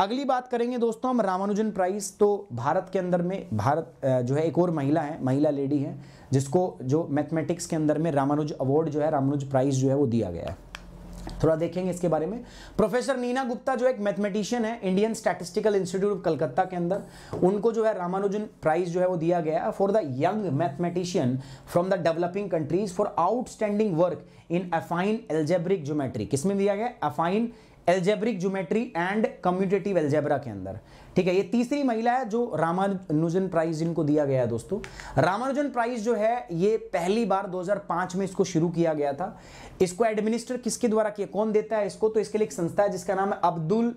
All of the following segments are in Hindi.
अगली बात करेंगे दोस्तों हम रामानुजन प्राइस तो भारत के अंदर में भारत जो है एक और महिला है महिला लेडी है जिसको जो मैथमेटिक्स के अंदर में रामानुज अवार्ड जो है रामानुज प्राइज जो है वो दिया गया है थोड़ा देखेंगे इसके बारे में प्रोफेसर नीना गुप्ता जो एक मैथमेटिशियन है Indian Statistical Institute of Calcutta के अंदर उनको जो है रामानुजन प्राइज जो है वो दिया गया for the young mathematician from the developing countries for outstanding work in affine algebraic geometry किसमें दिया गया affine algebraic geometry and commutative algebra के अंदर ठीक है ये तीसरी महिला है जो रामानुजन प्राइज जिनको दिया गया है दोस्तों रामानुजन प्राइज जो है ये पहली बार 2005 में इसको शुरू किया गया था इसको एडमिनिस्टर किसके द्वारा किया कौन देता है इसको तो इसके लिए एक संस्था है जिसका नाम है Abdul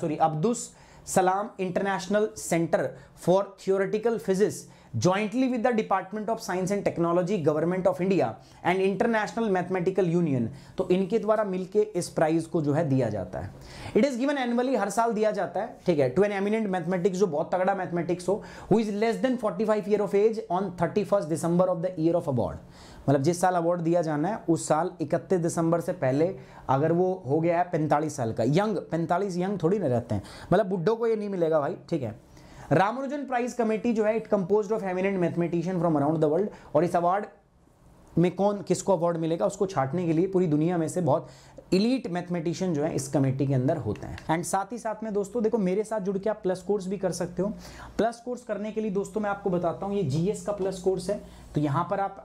sorry Abdus Salam International Centre for Theoretical Physics jointly with the Department of Science and Technology, Government of India and International Mathematical Union. तो इनके द्वारा मिलके इस प्राइज को जो है दिया जाता है इट इज गिवन एनुअली हर साल दिया जाता है ठीक है टू एन एमिनेंट मैथमेटिक्स जो बहुत तगड़ा मैथमेटिक्स हो who is less than 45 year of age on 31 December of the year of award मतलब जिस साल अवार्ड दिया जाना है उस साल 31 दिसंबर से पहले अगर वो हो गया है 45 साल का यंग 45 यंग थोड़ी ना रहते हैं मतलब बुड्ढों को ये नहीं मिलेगा भाई ठीक है रामानुजन प्राइज कमेटी जो है it compose of eminent mathematician from around the world और इस अवार्ड में कौन किसको अवार्ड मिलेगा उसको छाटने के लिए पूरी दुनिया में से बहुत इलीट मैथमेटिशियन जो है इस कमेटी के अंदर होते हैं एंड साथ ही साथ में दोस्तों देखो मेरे साथ जुड़ के आप प्लस कोर्स भी कर सकते हो प्लस कोर्स करने के लिए दोस्तों मैं आपको बताता हूँ ये जीएस का प्लस कोर्स है तो यहाँ पर आप